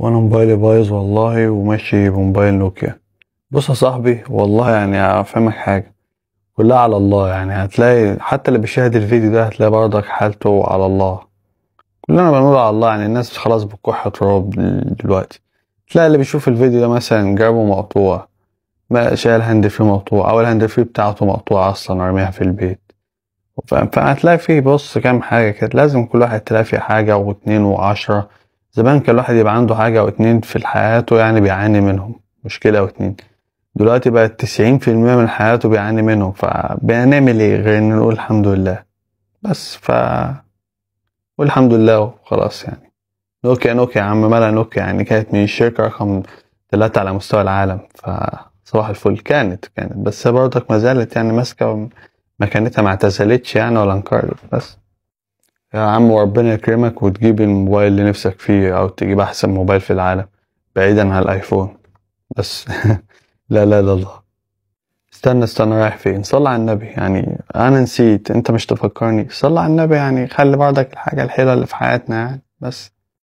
وانا موبايلي بايظ والله وماشي بموبايل نوكيا بص يا صاحبي والله يعني هفهمك حاجه كلها على الله يعني هتلاقي حتى اللي بيشاهد الفيديو ده هتلاقي برضك حالته على الله كلنا بنقول على الله يعني الناس خلاص بتكح تراب دلوقتي تلاقي اللي بيشوف الفيديو ده مثلا جابه مقطوع ما شايل هاند فيه مقطوع او الهاند فيه بتاعته مقطوعه اصلا ورميها في البيت فهتلاقي فيه بص كام حاجة كده لازم كل واحد تلاقي فيه حاجة واتنين وعشرة زمان كان الواحد يبقى عنده حاجة أو اتنين في حياته يعني بيعاني منهم مشكلة أو اتنين دلوقتي بقى تسعين في المية من حياته بيعاني منهم فبنعمل ايه غير ان نقول الحمد لله بس ف والحمد لله وخلاص يعني نوكيا نوكيا يا عم مالها نوكيا يعني كانت من الشركة رقم تلاتة على مستوى العالم فصباح الفل كانت كانت بس برضك ما زالت يعني ماسكة مكانتها ما اعتزلتش يعني ولا انقرضت بس يا عم وربنا يكرمك وتجيب الموبايل اللي نفسك فيه او تجيب احسن موبايل في العالم بعيدا عن الايفون بس لا لا لا الله استنى استنى رايح فين صلى على النبي يعني انا نسيت انت مش تفكرني صلى على النبي يعني خلي بعدك الحاجه الحلوه اللي في حياتنا يعني بس